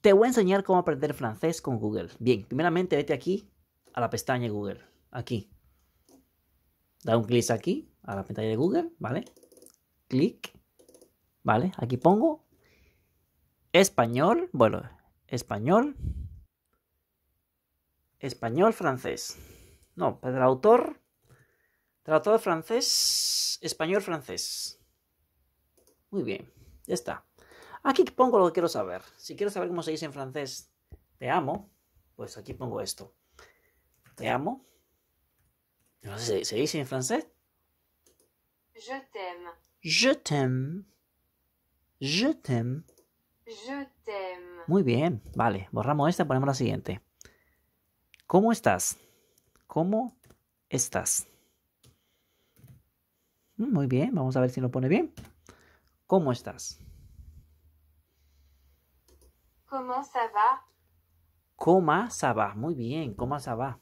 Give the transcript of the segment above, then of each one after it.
Te voy a enseñar cómo aprender francés con Google. Bien, primeramente vete aquí a la pestaña Google. Aquí. Da un clic aquí a la pestaña de Google, ¿vale? Clic. ¿Vale? Aquí pongo español, bueno, español. Español francés. No, traductor. Traductor francés, español francés. Muy bien, ya está. Aquí pongo lo que quiero saber. Si quiero saber cómo se dice en francés te amo, pues aquí pongo esto. Te amo. No sé, ¿se dice en francés? Je t'aime. Je t'aime. Je t'aime. Je t'aime. Muy bien, vale. Borramos esta, y ponemos la siguiente. ¿Cómo estás? ¿Cómo estás? Mm, muy bien, vamos a ver si lo pone bien. ¿Cómo estás? ¿Cómo se va? ¿Cómo se va? Muy bien, ¿Cómo se va?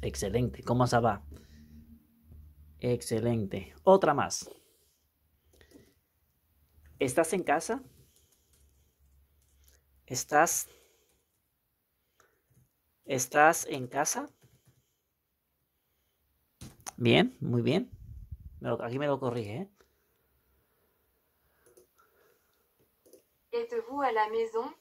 Excelente, ¿Cómo se va? Excelente. Otra más. ¿Estás en casa? ¿Estás ¿Estás en casa? Bien, muy bien. Aquí me lo corrige. ¿eh? Êtes-vous à la maison?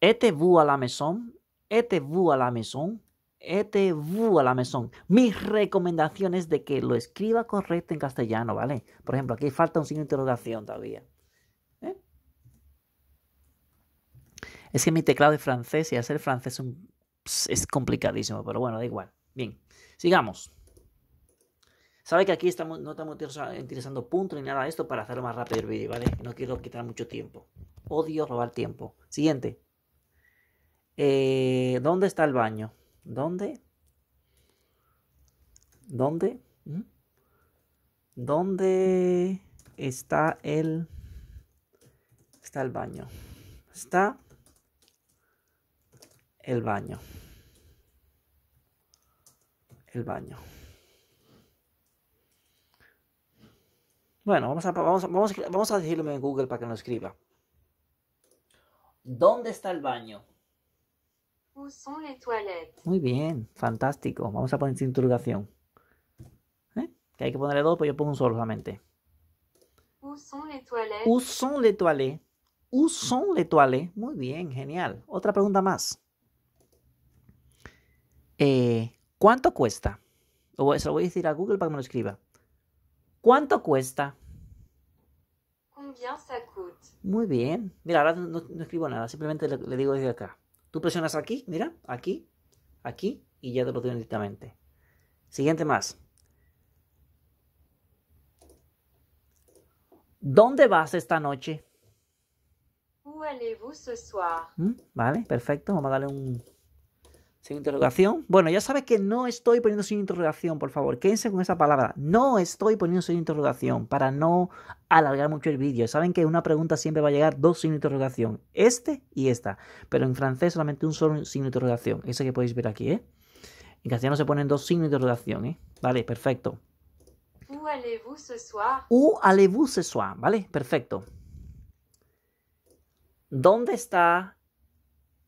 Êtes-vous à la maison? Êtes-vous à la maison? Êtes-vous à la maison? Mis recomendaciones de que lo escriba correcto en castellano, ¿vale? Por ejemplo, aquí falta un signo de interrogación todavía. ¿eh? Es que mi teclado es francés y hacer francés es complicadísimo, pero bueno, da igual. Bien, sigamos. Sabe que aquí estamos, no estamos interesando punto ni nada de esto para hacerlo más rápido el vídeo, ¿vale? No quiero quitar mucho tiempo. Odio robar tiempo. Siguiente. Eh, ¿Dónde está el baño? ¿Dónde? ¿Dónde? ¿Mm? ¿Dónde está el... Está el baño. Está el baño. El baño. Bueno, vamos a, vamos, vamos, vamos decirlo en Google para que nos escriba. ¿Dónde está el baño? les Muy bien, fantástico. Vamos a poner sin interrogación. ¿Eh? Que hay que ponerle dos, pues yo pongo un solo solamente. Où les toilettes? Où les Muy bien, genial. Otra pregunta más. Eh, ¿Cuánto cuesta? O se lo voy a decir a Google para que me lo escriba. ¿Cuánto cuesta? Muy bien. Mira, ahora no, escribo nada, simplemente le, digo desde acá. Tú presionas aquí, mira, aquí, aquí, y ya te lo doy directamente. Siguiente más. ¿Dónde vas esta noche? ¿Mm? Vale, perfecto. Vamos a darle un sin interrogación. Bueno, ya sabes que no estoy poniendo sin interrogación, por favor. Quédense con esa palabra. No estoy poniendo sin interrogación para no alargar mucho el vídeo. Saben que una pregunta siempre va a llegar dos de interrogación. Este y esta. Pero en francés solamente un solo de interrogación. Ese que podéis ver aquí, ¿eh? En castellano se ponen dos signos interrogación, ¿eh? Vale, perfecto. Où allez-vous ce soir? allez-vous ce soir? Vale, perfecto. ¿Dónde está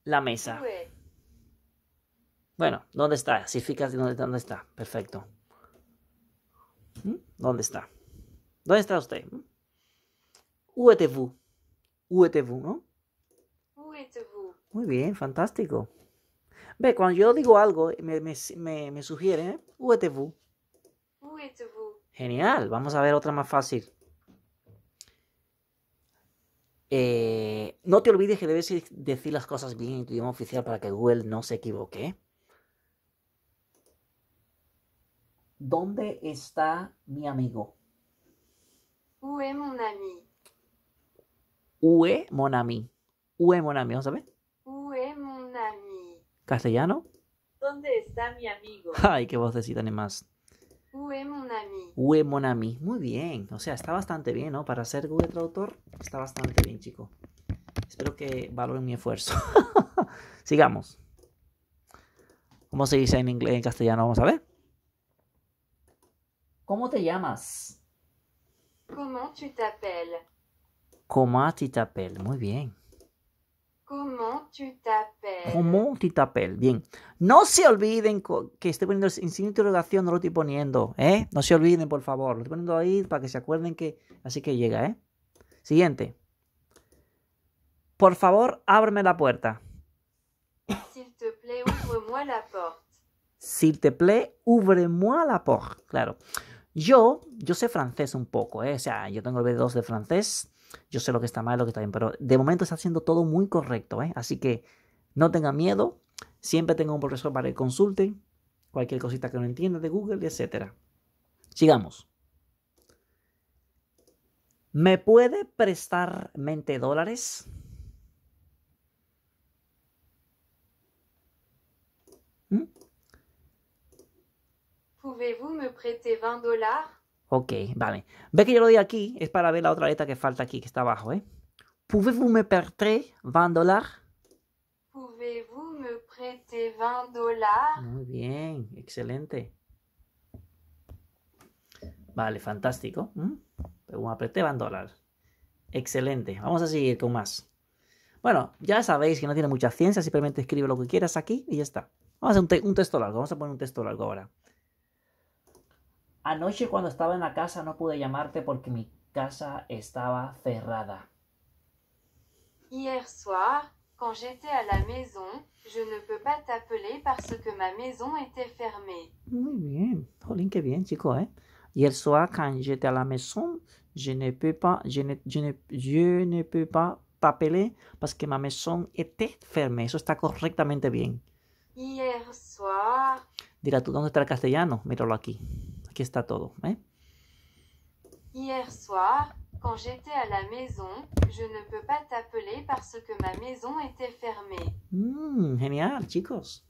la mesa? Bueno, ¿dónde está? Si fijas dónde, dónde está. Perfecto. ¿Mm? ¿Dónde está? ¿Dónde está usted? UETV, UETV, no? UETV. Muy bien, fantástico. Ve, cuando yo digo algo, me, sugiere, ¿eh? Où Genial, vamos a ver otra más fácil. Eh, no te olvides que debes decir las cosas bien en tu idioma oficial para que Google no se equivoque. ¿eh? ¿Dónde está mi amigo? Ue Monami. mon ami? Ue Vamos a ver. Où Castellano. ¿Dónde está mi amigo? Ay, qué voz ni más. Ue est mon ami? Muy bien. O sea, está bastante bien, ¿no? Para ser Google Traductor, está bastante bien, chico. Espero que valoren mi esfuerzo. Sigamos. ¿Cómo se dice en, inglés, en castellano? Vamos a ver. ¿Cómo te llamas? Comment tu t'appelles? Comment tu t'appelles? Muy bien. Comment tu t'appelles? Comment tu t'appelles? Bien. No se olviden que estoy poniendo el signo de interrogación, no lo estoy poniendo, ¿eh? No se olviden, por favor. Lo estoy poniendo ahí para que se acuerden que así que llega, ¿eh? Siguiente. Por favor, ábreme la puerta. S'il te plaît, ouvre-moi la porte. S'il te plaît, ouvre-moi la porte. Claro. Yo, yo sé francés un poco, ¿eh? o sea, yo tengo el B2 de francés, yo sé lo que está mal, lo que está bien, pero de momento está haciendo todo muy correcto, ¿eh? así que no tengan miedo, siempre tengo un profesor para que consulten cualquier cosita que no entienda de Google, etc. Sigamos. ¿Me puede prestar 20 dólares? ¿Mm? ¿Puede vous me prêter 20 dólares? Ok, vale. Ve que yo lo doy aquí, es para ver la otra letra que falta aquí, que está abajo, ¿eh? Pouvez-vous me prêter 20 dólares? Pouvez-vous me prêter 20 dólares? Muy bien, excelente. Vale, fantástico. mm pues me prestar 20 dólares? Excelente. Vamos a seguir con más. Bueno, ya sabéis que no tiene mucha ciencia, simplemente escribe lo que quieras aquí y ya está. Vamos a hacer un, un texto largo, vamos a poner un texto largo ahora. Anoche cuando estaba en la casa no pude llamarte porque mi casa estaba cerrada. Hier soir, quand j'étais à la maison, je ne peux pas t'appeler parce que ma maison était fermée. Muy bien. Jolín, qué bien, chico, ¿eh? Hier soir, quand j'étais à la maison, je ne peux pas, je ne, je ne, peux pas t'appeler parce que ma maison était fermée. Eso está correctamente bien. Hier soir. Dirá tú, ¿dónde está el castellano? Míralo aquí. est ¿eh? Hier soir, quand j'étais à la maison, je ne peux pas t'appeler parce que ma maison était fermée. Mm, Génial, chicos.